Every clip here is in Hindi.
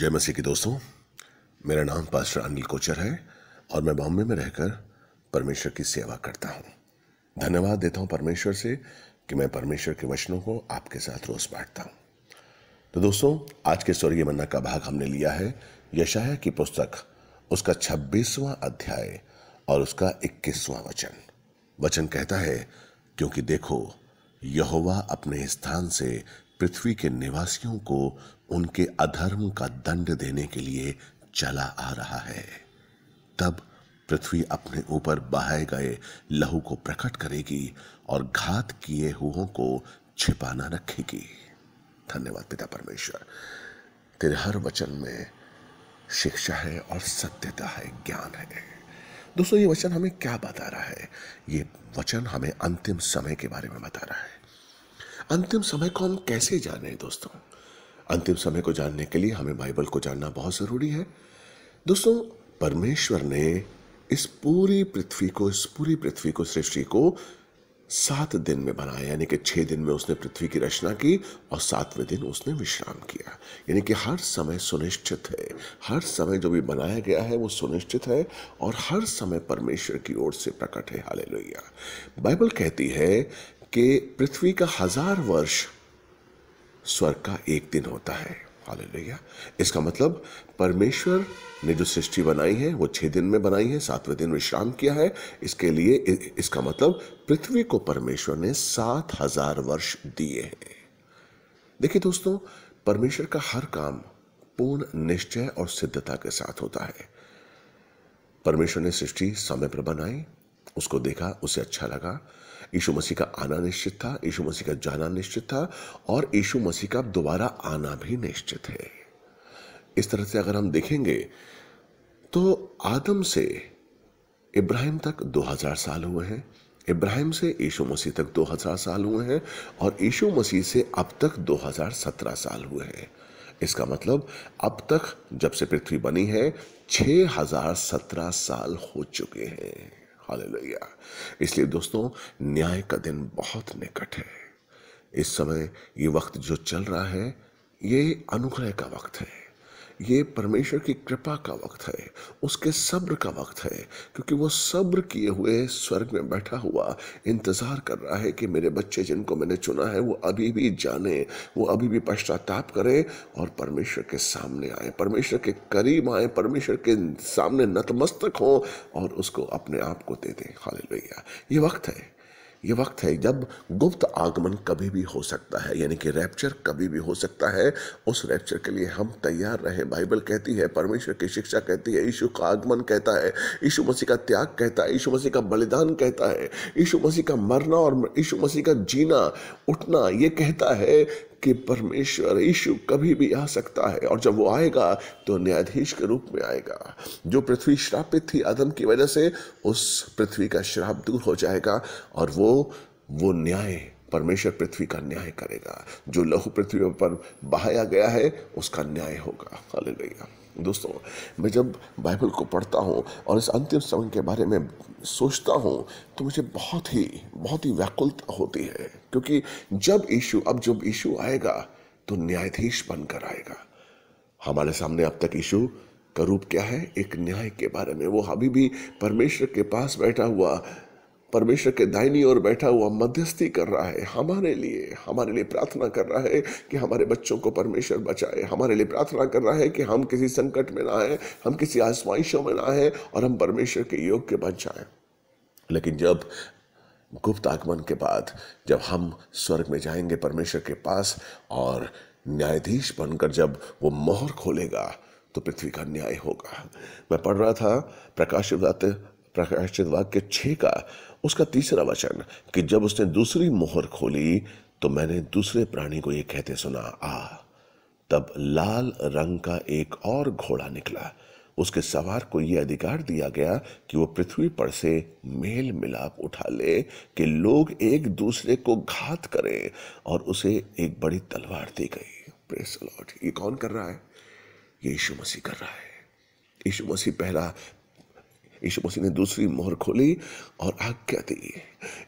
जय मसीह के दोस्तों मेरा नाम पास्टर अनिल कोचर है और मैं बॉम्बे में रहकर परमेश्वर की सेवा करता हूँ धन्यवाद देता हूँ परमेश्वर से कि मैं परमेश्वर के वचनों को आपके साथ रोज़ बांटता हूँ तो दोस्तों आज के स्वर्गीय मन्ना का भाग हमने लिया है यशाया की पुस्तक उसका छब्बीसवां अध्याय और उसका इक्कीसवां वचन वचन कहता है क्योंकि देखो यहोवा अपने स्थान से पृथ्वी के निवासियों को उनके अधर्म का दंड देने के लिए चला आ रहा है तब पृथ्वी अपने ऊपर बहाए गए लहू को प्रकट करेगी और घात किए हुओं को छिपाना रखेगी धन्यवाद पिता परमेश्वर तेरे हर वचन में शिक्षा है और सत्यता है ज्ञान है दोस्तों ये वचन हमें क्या बता रहा है ये वचन हमें अंतिम समय के बारे में बता रहा है अंतिम समय को हम कैसे जाने दोस्तों अंतिम समय को जानने के लिए हमें बाइबल को जानना बहुत ज़रूरी है दोस्तों परमेश्वर ने इस पूरी पृथ्वी को इस पूरी पृथ्वी को सृष्टि को सात दिन में बनाया यानी कि छह दिन में उसने पृथ्वी की रचना की और सातवें दिन उसने विश्राम किया यानी कि हर समय सुनिश्चित है हर समय जो भी बनाया गया है वो सुनिश्चित है और हर समय परमेश्वर की ओर से प्रकट है हालेलुया बाइबल कहती है कि पृथ्वी का हजार वर्ष स्वर्ग का एक दिन होता है हालेलुया इसका मतलब परमेश्वर ने जो सृष्टि बनाई है वो छह दिन में बनाई है सातवें दिन विश्राम किया है इसके लिए इसका मतलब पृथ्वी को परमेश्वर ने सात हजार वर्ष दिए हैं देखिए दोस्तों परमेश्वर का हर काम पूर्ण निश्चय और सिद्धता के साथ होता है परमेश्वर ने सृष्टि समय पर बनाई उसको देखा उसे अच्छा लगा यीशु मसीह का आना निश्चित था यीशु मसीह का जाना निश्चित था और यीशु मसीह का दोबारा आना भी निश्चित है इस तरह से अगर हम देखेंगे तो आदम से इब्राहिम तक 2000 साल हुए हैं इब्राहिम से यीशु मसीह तक 2000 साल हुए हैं और यीशु मसीह से अब तक 2017 साल हुए हैं इसका मतलब अब तक जब से पृथ्वी बनी है 6017 साल हो चुके हैं हालेलुया इसलिए दोस्तों न्याय का दिन बहुत निकट है इस समय ये वक्त जो चल रहा है ये अनुग्रह का वक्त है ये परमेश्वर की कृपा का वक्त है उसके सब्र का वक्त है क्योंकि वो सब्र किए हुए स्वर्ग में बैठा हुआ इंतज़ार कर रहा है कि मेरे बच्चे जिनको मैंने चुना है वो अभी भी जाने वो अभी भी पश्चाताप करें और परमेश्वर के सामने आए परमेश्वर के करीब आए परमेश्वर के सामने नतमस्तक हों और उसको अपने आप को दे दें भैया ये वक्त है ये वक्त है जब गुप्त आगमन कभी भी हो सकता है यानी कि रैप्चर कभी भी हो सकता है उस रैप्चर के लिए हम तैयार रहे बाइबल कहती है परमेश्वर की शिक्षा कहती है यीशु का आगमन कहता है यीशु मसीह का त्याग कहता है यीशु मसीह का बलिदान कहता है यीशु मसीह का मरना और यीशु मसीह का जीना उठना ये कहता है कि परमेश्वर यीशु कभी भी आ सकता है और जब वो आएगा तो न्यायाधीश के रूप में आएगा जो पृथ्वी श्रापित थी आदम की वजह से उस पृथ्वी का श्राप दूर हो जाएगा और वो वो न्याय परमेश्वर पृथ्वी का न्याय करेगा जो लहू पृथ्वी पर बहाया गया है उसका न्याय होगा हालेलुया दोस्तों मैं जब बाइबल को पढ़ता हूँ और इस अंतिम समय के बारे में सोचता हूँ तो मुझे बहुत ही बहुत ही व्याकुलता होती है क्योंकि जब इशू अब जब इशू आएगा तो न्यायाधीश बनकर आएगा हमारे सामने अब तक इशू का रूप क्या है एक न्याय के बारे में वो अभी भी परमेश्वर के पास बैठा हुआ परमेश्वर के दाहिनी ओर बैठा हुआ मध्यस्थी कर रहा है हमारे लिए हमारे लिए प्रार्थना कर रहा है कि हमारे बच्चों को परमेश्वर बचाए हमारे लिए प्रार्थना कर रहा है कि हम किसी संकट में ना आए हम किसी आजमाइशों में ना आए और हम परमेश्वर के योग के बच जाए लेकिन जब गुप्त आगमन के बाद जब हम स्वर्ग में जाएंगे परमेश्वर के पास और न्यायाधीश बनकर जब वो मोहर खोलेगा तो पृथ्वी का न्याय होगा मैं पढ़ रहा था प्रकाश प्रकाशित वाक्य छ का उसका तीसरा वचन कि जब उसने दूसरी मोहर खोली तो मैंने दूसरे प्राणी को ये कहते सुना आ तब लाल रंग का एक और घोड़ा निकला उसके सवार को यह अधिकार दिया गया कि वो पृथ्वी पर से मेल मिलाप उठा ले कि लोग एक दूसरे को घात करें और उसे एक बड़ी तलवार दी गई प्रेस लॉर्ड ये कौन कर रहा है ये यीशु मसीह कर रहा है यीशु मसीह पहला यीशु मसीह ने दूसरी मोहर खोली और आज्ञा दी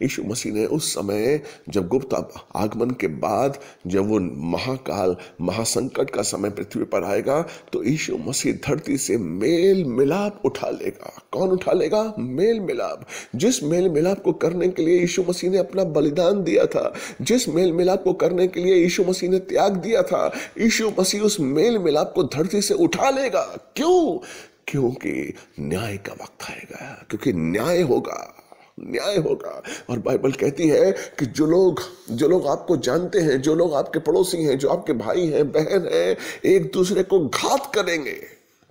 यीशु मसीह ने उस समय जब गुप्त आगमन के बाद जब वो महाकाल महासंकट का समय पृथ्वी पर आएगा तो यीशु मसीह धरती से मेल मिलाप उठा लेगा कौन उठा लेगा मेल मिलाप जिस मेल मिलाप को करने के लिए यीशु मसीह ने अपना बलिदान दिया था जिस मेल मिलाप को करने के लिए यीशु मसीह ने त्याग दिया था यीशु मसीह उस मेल मिलाप को धरती से उठा लेगा क्यों क्योंकि न्याय का वक्त आएगा क्योंकि न्याय होगा न्याय होगा और बाइबल कहती है कि जो लोग जो लोग आपको जानते हैं जो लोग आपके पड़ोसी हैं जो आपके भाई हैं बहन हैं एक दूसरे को घात करेंगे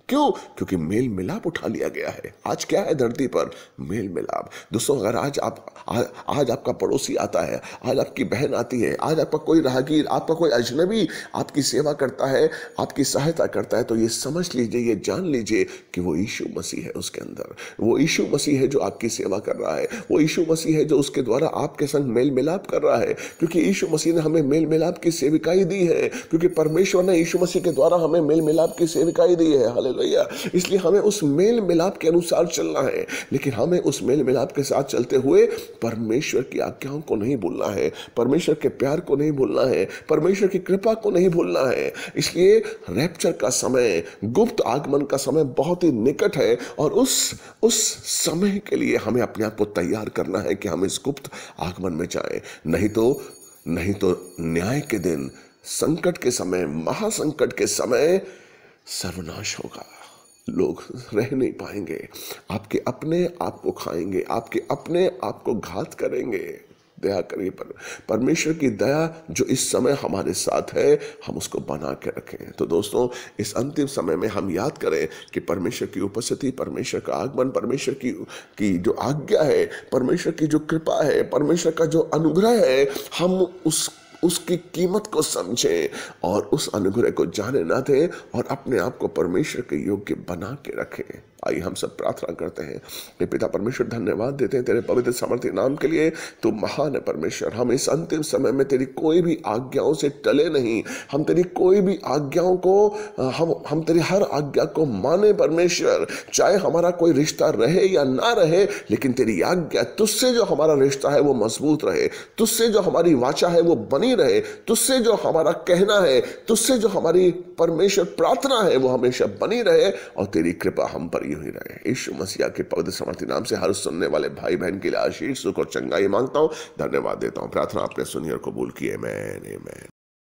क्यों क्योंकि मेल मिलाप उठा लिया गया है आज क्या है धरती पर मेल मिलाप दोस्तों अगर आज आप आ, आज आपका पड़ोसी आता है आज आपकी बहन आती है आज आपका कोई राहगीर आपका कोई अजनबी आपकी सेवा करता है आपकी सहायता करता है तो ये समझ लीजिए ये जान लीजिए कि वो यीशु मसीह है उसके अंदर वो यीशु मसीह है जो आपकी सेवा कर रहा है वो यीशु मसीह है जो उसके द्वारा आपके संग मेल मिलाप कर रहा है क्योंकि यीशु मसीह ने हमें मेल मिलाप की सेविकाई दी है क्योंकि परमेश्वर ने यीशु मसीह के द्वारा हमें मेल मिलाप की सेविकाई दी है हाल रैया इसलिए हमें उस मेल मिलाप के अनुसार चलना है लेकिन हमें उस मेल मिलाप के साथ चलते हुए परमेश्वर की आज्ञाओं को नहीं भूलना है परमेश्वर के प्यार को नहीं भूलना है परमेश्वर की कृपा को नहीं भूलना है इसलिए रैप्चर का समय गुप्त आगमन का समय बहुत ही निकट है और उस उस समय के लिए हमें अपने आप को तैयार करना है कि हम इस गुप्त आगमन में जाएं नहीं तो नहीं तो न्याय के दिन संकट के समय महासंकट के समय सर्वनाश होगा लोग रह नहीं पाएंगे आपके अपने आप को खाएंगे आपके अपने आप को घात करेंगे दया करिए पर परमेश्वर की दया जो इस समय हमारे साथ है हम उसको बना के रखें तो दोस्तों इस अंतिम समय में हम याद करें कि परमेश्वर की उपस्थिति परमेश्वर का आगमन परमेश्वर की की जो आज्ञा है परमेश्वर की जो कृपा है परमेश्वर का जो अनुग्रह है हम उस उसकी कीमत को समझे और उस अनुग्रह को जाने ना दे और अपने आप को परमेश्वर के योग्य बना के रखें आइए हम सब प्रार्थना करते हैं हे पिता परमेश्वर धन्यवाद देते हैं तेरे पवित्र सामर्थ्य नाम के लिए तू महान है परमेश्वर हम इस अंतिम समय में तेरी कोई भी आज्ञाओं से टले नहीं हम तेरी कोई भी आज्ञाओं को हम हम तेरी हर आज्ञा को माने परमेश्वर चाहे हमारा कोई रिश्ता रहे या ना रहे लेकिन तेरी आज्ञा तुझसे जो हमारा रिश्ता है वो मजबूत रहे तुझसे जो हमारी वाचा है वो बनी बनी रहे तुझसे जो हमारा कहना है तुझसे जो हमारी परमेश्वर प्रार्थना है वो हमेशा बनी रहे और तेरी कृपा हम पर यूं ही रहे यीशु मसीहा के पवित्र समर्थ नाम से हर सुनने वाले भाई बहन के लिए आशीष सुख और चंगाई मांगता हूँ धन्यवाद देता हूँ प्रार्थना आपने सुनी और कबूल किए मैन मैन